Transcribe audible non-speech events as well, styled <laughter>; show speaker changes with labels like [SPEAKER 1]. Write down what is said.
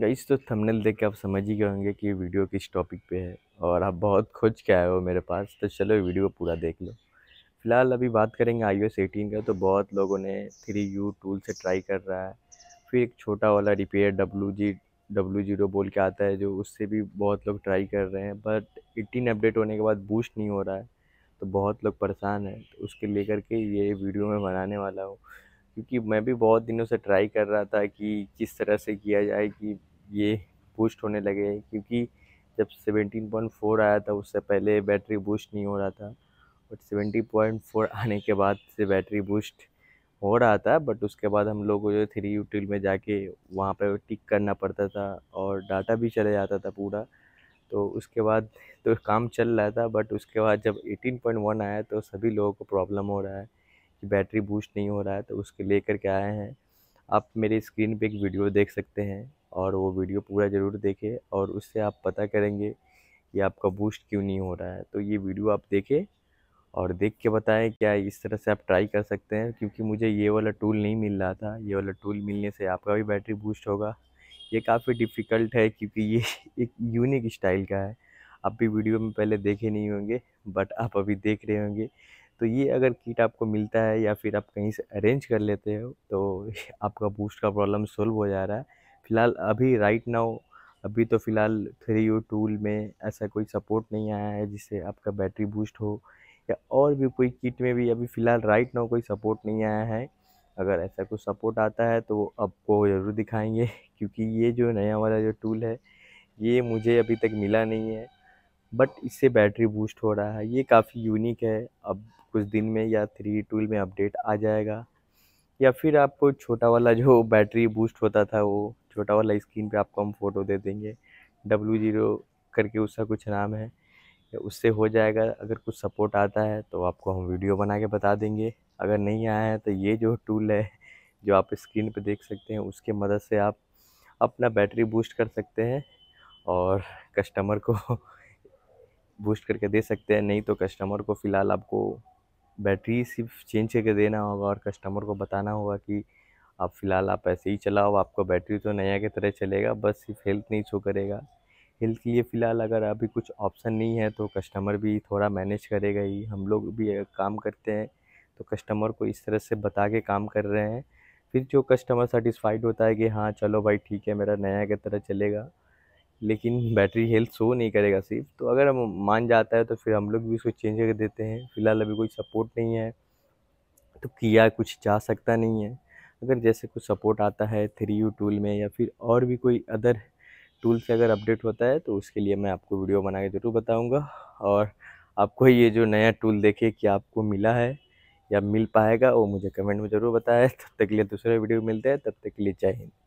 [SPEAKER 1] guys तो thumbnail देख के आप समझ ही गए होंगे कि वीडियो किस टॉपिक पे है और आप बहुत खोज के आए हो मेरे पास तो चलो वीडियो को पूरा देख लो फिलहाल अभी बात करेंगे आई ओ का तो बहुत लोगों ने थ्री यू टूल से ट्राई कर रहा है फिर एक छोटा वाला repair W G W zero बोल के आता है जो उससे भी बहुत लोग ट्राई कर रहे हैं बट एटीन अपडेट होने के बाद बूस्ट नहीं हो रहा है तो बहुत लोग परेशान हैं तो उसके लेकर के ये वीडियो मैं बनाने वाला हूँ क्योंकि मैं भी बहुत दिनों से ट्राई कर रहा था कि किस तरह से किया जाए कि ये बूस्ट होने लगे क्योंकि जब 17.4 आया था उससे पहले बैटरी बूस्ट नहीं हो रहा था बट फोर आने के बाद से बैटरी बूस्ट हो रहा था बट उसके बाद हम लोग को जो थ्री यूटिल में जाके वहाँ पर टिक करना पड़ता था और डाटा भी चले जाता था पूरा तो उसके बाद तो काम चल रहा था बट उसके बाद जब 18.1 आया तो सभी लोगों को प्रॉब्लम हो रहा है बैटरी बूस्ट नहीं हो रहा है तो उसके लेकर के आए हैं आप मेरे स्क्रीन पे एक वीडियो देख सकते हैं और वो वीडियो पूरा ज़रूर देखें और उससे आप पता करेंगे कि आपका बूस्ट क्यों नहीं हो रहा है तो ये वीडियो आप देखें और देख के बताएं क्या इस तरह से आप ट्राई कर सकते हैं क्योंकि मुझे ये वाला टूल नहीं मिल रहा था ये वाला टूल मिलने से आपका भी बैटरी बूस्ट होगा ये काफ़ी डिफ़िकल्ट है क्योंकि ये <laughs> एक यूनिक स्टाइल का है आप भी वीडियो में पहले देखे नहीं होंगे बट आप अभी देख रहे होंगे तो ये अगर किट आपको मिलता है या फिर आप कहीं से अरेंज कर लेते हो तो <laughs> आपका बूस्ट का प्रॉब्लम सोल्व हो जा रहा है फ़िलहाल अभी राइट नाउ अभी तो फ़िलहाल थ्री यू टूल में ऐसा कोई सपोर्ट नहीं आया है जिससे आपका बैटरी बूस्ट हो या और भी कोई किट में भी अभी फ़िलहाल राइट नाउ कोई सपोर्ट नहीं आया है अगर ऐसा कुछ सपोर्ट आता है तो आपको ज़रूर दिखाएंगे <laughs> क्योंकि ये जो नया वाला जो टूल है ये मुझे अभी तक मिला नहीं है बट इससे बैटरी बूस्ट हो रहा है ये काफ़ी यूनिक है अब कुछ दिन में या थ्री टूल में अपडेट आ जाएगा या फिर आपको छोटा वाला जो बैटरी <laughs> बूस्ट होता था वो छोटा वाला स्क्रीन पे आपको हम फ़ोटो दे देंगे डब्लू ज़ीरो करके उसका कुछ नाम है उससे हो जाएगा अगर कुछ सपोर्ट आता है तो आपको हम वीडियो बना के बता देंगे अगर नहीं आया है तो ये जो टूल है जो आप स्क्रीन पर देख सकते हैं उसके मदद से आप अपना बैटरी बूस्ट कर सकते हैं और कस्टमर को बूस्ट <laughs> करके दे सकते हैं नहीं तो कस्टमर को फ़िलहाल आपको बैटरी सिर्फ चेंज करके देना होगा और कस्टमर को बताना होगा कि आप फ़िलहाल आप ऐसे ही चलाओ आपको बैटरी तो नया की तरह चलेगा बस सिर्फ हेल्थ नहीं शो करेगा हेल्थ के लिए फ़िलहाल अगर अभी कुछ ऑप्शन नहीं है तो कस्टमर भी थोड़ा मैनेज करेगा ही हम लोग भी काम करते हैं तो कस्टमर को इस तरह से बता के काम कर रहे हैं फिर जो कस्टमर सेटिस्फाइड होता है कि हाँ चलो भाई ठीक है मेरा नया की तरह चलेगा लेकिन बैटरी हेल्थ शो नहीं करेगा सिर्फ तो अगर हम मान जाता है तो फिर हम लोग भी उसको चेंज कर देते हैं फ़िलहाल अभी कोई सपोर्ट नहीं है तो किया कुछ जा सकता नहीं है अगर जैसे कुछ सपोर्ट आता है थ्री यू टूल में या फिर और भी कोई अदर टूल से अगर अपडेट होता है तो उसके लिए मैं आपको वीडियो बना के ज़रूर बताऊँगा और आपको ये जो नया टूल देखे कि आपको मिला है या मिल पाएगा वो मुझे कमेंट में ज़रूर बताया तब तक के लिए दूसरे वीडियो मिलते हैं तब तक के लिए जय हिंद